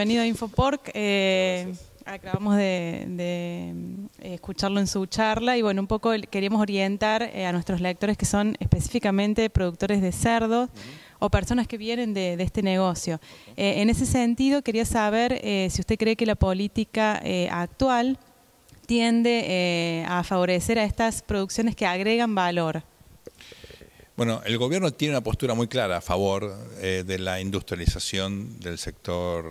Bienvenido a Infoporc. Eh, acabamos de, eh, escucharlo en su charla y bueno, un poco queríamos orientar eh, a nuestros lectores que son específicamente productores de cerdos o personas que vienen de, este negocio. en ese sentido, quería saber si usted cree que la política actual tiende a favorecer a estas producciones que agregan valor. Bueno, el gobierno tiene una postura muy clara a favor eh, de la industrialización del sector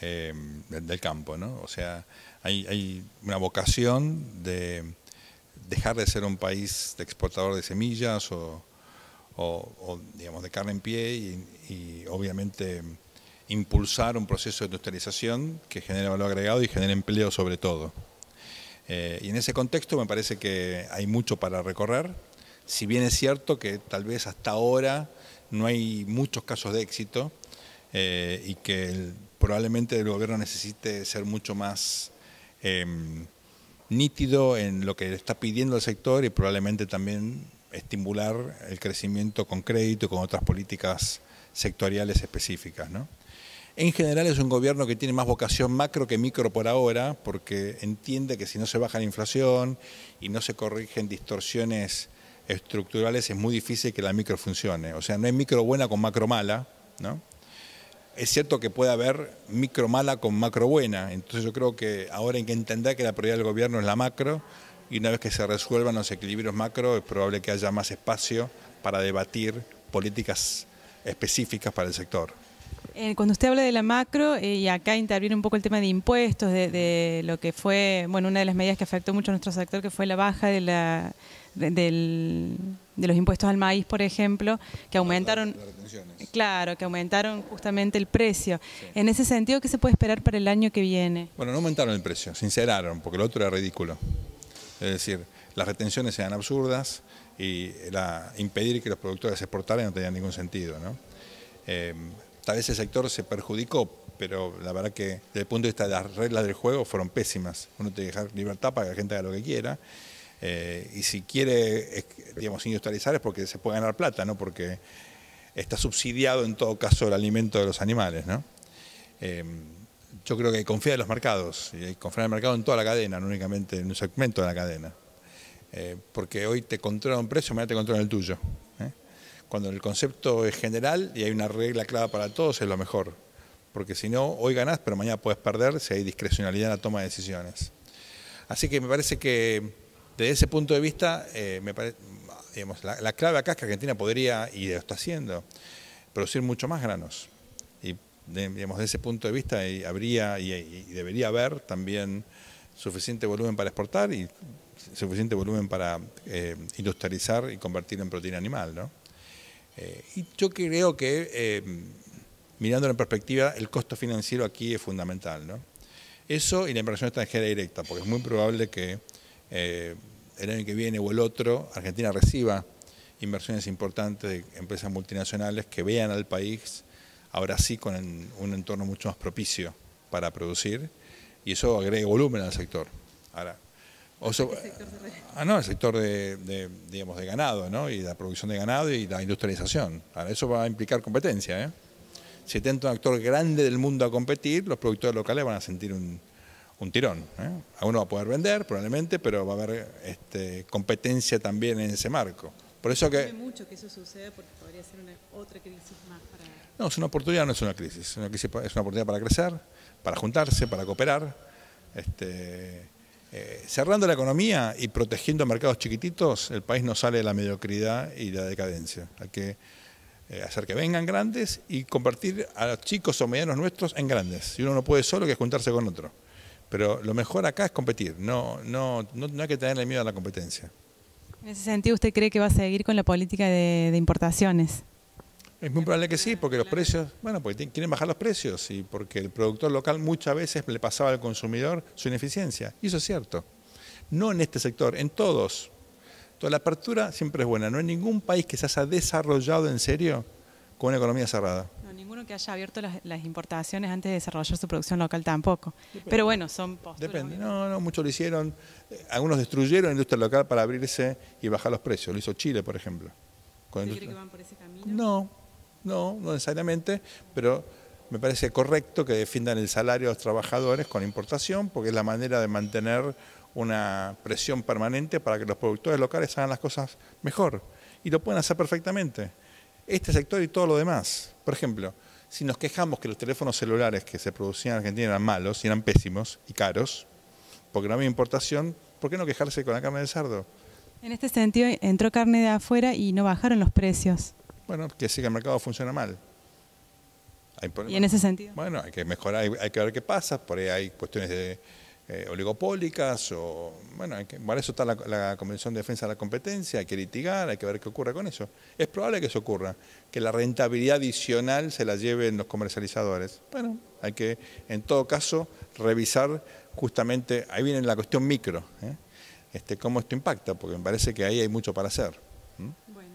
em, del campo, ¿no? O sea, hay, una vocación de dejar de ser un país de exportador de semillas o, digamos, de carne en pie y, obviamente impulsar un proceso de industrialización que genere valor agregado y genere empleo sobre todo. Eh, y en ese contexto me parece que hay mucho para recorrer si bien es cierto que tal vez hasta ahora no hay muchos casos de éxito eh, y que probablemente el gobierno necesite ser mucho más em, nítido en lo que le está pidiendo el sector y probablemente también estimular el crecimiento con crédito y con otras políticas sectoriales específicas. En general es un gobierno que tiene más vocación macro que micro por ahora, porque entiende que si no se baja la inflación y no se corrigen distorsiones estructurales es muy difícil que la micro funcione. O sea, no es micro buena con macro mala, Es cierto que puede haber micro mala con macro buena, entonces yo creo que ahora hay que entender que la prioridad del gobierno es la macro y una vez que se resuelvan los equilibrios macro es probable que haya más espacio para debatir políticas específicas para el sector. Eh, cuando usted habla de la macro, eh, y acá interviene un poco el tema de impuestos, de, lo que fue, bueno, una de las medidas que afectó mucho a nuestro sector, que fue la baja de, los impuestos al maíz, por ejemplo, que aumentaron... Las claro, que aumentaron justamente el precio. En ese sentido, ¿qué se puede esperar para el año que viene? Bueno, no aumentaron el precio, sinceraron, porque lo otro era ridículo. Es decir, las retenciones eran absurdas y la, impedir que los productores exportaran no tenía ningún sentido, ¿no? Eh, Tal vez el sector se perjudicó, pero la verdad que desde el punto de vista de las reglas del juego fueron pésimas. Uno te deja libertad para que la gente haga lo que quiera. Eh, y si quiere, digamos, industrializar es porque se puede ganar plata, ¿no? Porque está subsidiado en todo caso el alimento de los animales, em, yo creo que confía en los mercados, y hay que confiar en el mercado en toda la cadena, no únicamente en un segmento de la cadena. Eh, porque hoy te controla un precio, mañana te controla el tuyo. Cuando el concepto es general y hay una regla clara para todos, es lo mejor. Porque si no, hoy ganás, pero mañana puedes perder si hay discrecionalidad en la toma de decisiones. Así que me parece que desde ese punto de vista, eh, la, clave acá es que Argentina podría, y lo está haciendo, producir mucho más granos. Y de, desde ese punto de vista habría y, debería haber también suficiente volumen para exportar y suficiente volumen para eh, industrializar y convertir en proteína animal, ¿no? Eh, y yo creo que, eh, em, mirándolo en perspectiva, el costo financiero aquí es fundamental. ¿no? Eso y la inversión extranjera directa, porque es muy probable que eh, el año que viene o el otro Argentina reciba inversiones importantes de empresas multinacionales que vean al país ahora sí con un entorno mucho más propicio para producir y eso agrega volumen al sector. Ahora, o este ah, no, el sector de, digamos, de ganado, ¿no? Y la producción de ganado y la industrialización. Ahora, eso va a implicar competencia, ¿eh? Si tenta un actor grande del mundo a competir, los productores locales van a sentir un, un tirón. ¿eh? A uno va a poder vender, probablemente, pero va a haber este, competencia también en ese marco. Por eso que... mucho que eso suceda porque podría ser otra crisis más para... No, es una oportunidad, no es una crisis. Es una, crisis, es una oportunidad para crecer, para juntarse, para cooperar. Este, eh, cerrando la economía y protegiendo mercados chiquititos, el país no sale de la mediocridad y la decadencia. Hay que eh, hacer que vengan grandes y convertir a los chicos o medianos nuestros en grandes. Si uno no puede solo, que juntarse con otro. Pero lo mejor acá es competir, no, no, no, hay que tenerle miedo a la competencia. En ese sentido, ¿usted cree que va a seguir con la política de importaciones? Es muy probable que sí, porque los precios, bueno, porque quieren bajar los precios y porque el productor local muchas veces le pasaba al consumidor su ineficiencia. Y eso es cierto. No en este sector, en todos. Toda la apertura siempre es buena. No hay ningún país que se haya desarrollado en serio con una economía cerrada. No, ninguno que haya abierto las, importaciones antes de desarrollar su producción local tampoco. Pero bueno, son posturas. Depende. No, no, muchos lo hicieron. Eh, algunos destruyeron la industria local para abrirse y bajar los precios. Lo hizo Chile, por ejemplo. ¿Usted cree que van por ese camino? No, no, no necesariamente, pero me parece correcto que defiendan el salario de los trabajadores con importación, porque es la manera de mantener una presión permanente para que los productores locales hagan las cosas mejor. Y lo pueden hacer perfectamente. Este sector y todo lo demás. Por ejemplo, si nos quejamos que los teléfonos celulares que se producían en Argentina eran malos, eran pésimos y caros, porque no había importación, ¿por qué no quejarse con la carne de cerdo? En este sentido, entró carne de afuera y no bajaron los precios bueno, que que el mercado funciona mal. ¿Y en ese sentido? Bueno, hay que mejorar, hay, que ver qué pasa, por ahí hay cuestiones de, eh, oligopólicas, o bueno, hay que, para eso está la, Convención de Defensa de la Competencia, hay que litigar, hay que ver qué ocurre con eso. Es probable que eso ocurra, que la rentabilidad adicional se la lleven los comercializadores. Bueno, hay que, en todo caso, revisar justamente, ahí viene la cuestión micro, ¿eh? este, cómo esto impacta, porque me parece que ahí hay mucho para hacer. Bueno.